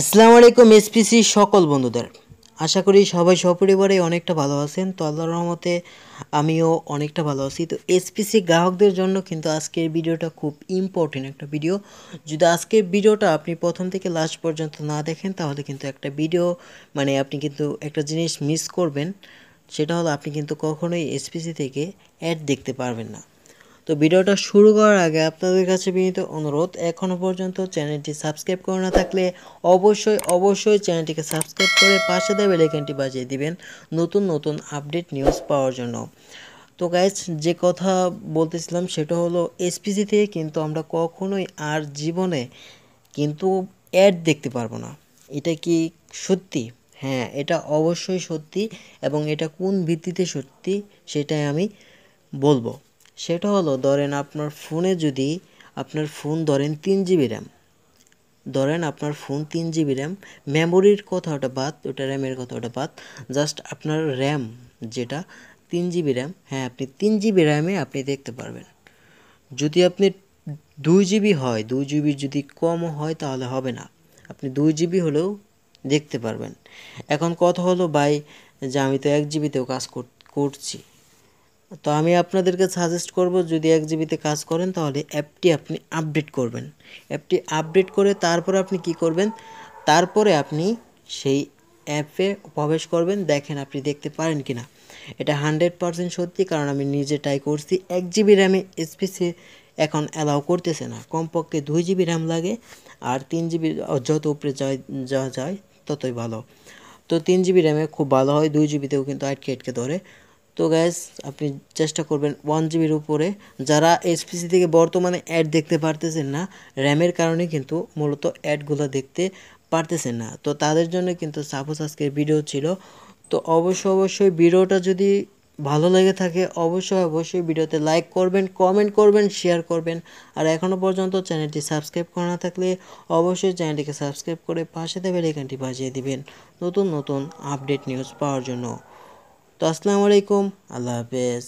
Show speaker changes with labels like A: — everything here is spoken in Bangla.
A: আসসালামু আলাইকুম এসপিসি সকল বন্ধুদের আশা করি সবাই সপরিবারে অনেকটা ভালো আছেন তো আল্লাহর রহমতে আমিও অনেকটা ভালো আছি তো এসপিসি গ্রাহকদের জন্য কিন্তু আজকের ভিডিওটা খুব ইম্পর্টেন্ট একটা ভিডিও যদি আজকের ভিডিওটা আপনি প্রথম থেকে লাস্ট পর্যন্ত না দেখেন তাহলে কিন্তু একটা ভিডিও মানে আপনি কিন্তু একটা জিনিস মিস করবেন সেটা হলো আপনি কিন্তু কখনোই এসপিসি থেকে অ্যাড দেখতে পারবেন না তো ভিডিওটা শুরু করার আগে আপনাদের কাছে বিনীত অনুরোধ এখনও পর্যন্ত চ্যানেলটি সাবস্ক্রাইব করে না থাকলে অবশ্যই অবশ্যই চ্যানেলটিকে সাবস্ক্রাইব করে পাশে দেওয়া বেলাইকানটি বাজিয়ে দিবেন নতুন নতুন আপডেট নিউজ পাওয়ার জন্য তো গাইজ যে কথা বলতেছিলাম সেটা হলো এসপিসি থেকে কিন্তু আমরা কখনোই আর জীবনে কিন্তু অ্যাড দেখতে পারবো না এটা কি সত্যি হ্যাঁ এটা অবশ্যই সত্যি এবং এটা কোন ভিত্তিতে সত্যি সেটাই আমি বলবো সেটা হলো ধরেন আপনার ফোনে যদি আপনার ফোন ধরেন তিন জিবি র্যাম ধরেন আপনার ফোন তিন জিবি র্যাম মেমোরির ওটা বাদ ওটা র্যামের কথা ওটা বাদ জাস্ট আপনার র্যাম যেটা তিন জিবি র্যাম হ্যাঁ আপনি তিন জিবি র্যামে আপনি দেখতে পারবেন যদি আপনি দুই জিবি হয় দুই জিবি যদি কম হয় তাহলে হবে না আপনি দুই জিবি হলেও দেখতে পারবেন এখন কথা হলো ভাই যে আমি তো এক জিবিতেও কাজ করছি তো আমি আপনাদেরকে সাজেস্ট করব যদি এক জিবিতে কাজ করেন তাহলে অ্যাপটি আপনি আপডেট করবেন অ্যাপটি আপডেট করে তারপরে আপনি কি করবেন তারপরে আপনি সেই অ্যাপে প্রবেশ করবেন দেখেন আপনি দেখতে পারেন কি না এটা হান্ড্রেড পারসেন্ট সত্যি কারণ আমি নিজে ট্রাই করছি এক জিবি র্যামে এসপিসি এখন অ্যালাউ করতেছে না কমপক্ষে দুই জিবি র্যাম লাগে আর তিন জিবি যত উপরে যায় যাওয়া যায় ততই ভালো তো তিন জিবি র্যামে খুব ভালো হয় দুই জিবিতেও কিন্তু আটকে আটকে ধরে তো গ্যাস আপনি চেষ্টা করবেন ওয়ান জিবির উপরে যারা এসপিসি থেকে বর্তমানে অ্যাড দেখতে পারতেছেন না র্যামের কারণে কিন্তু মূলত অ্যাডগুলো দেখতে পারতেছেন না তো তাদের জন্য কিন্তু সাপোজ আজকের ভিডিও ছিল তো অবশ্যই অবশ্যই ভিডিওটা যদি ভালো লেগে থাকে অবশ্যই অবশ্যই ভিডিওতে লাইক করবেন কমেন্ট করবেন শেয়ার করবেন আর এখনও পর্যন্ত চ্যানেলটি সাবস্ক্রাইব করা না থাকলে অবশ্যই চ্যানেলটিকে সাবস্ক্রাইব করে পাশে দেবে রেখানটি বাজিয়ে দিবেন নতুন নতুন আপডেট নিউজ পাওয়ার জন্য তো আসসালামু আলাইকুম আল্লাহ হাফেজ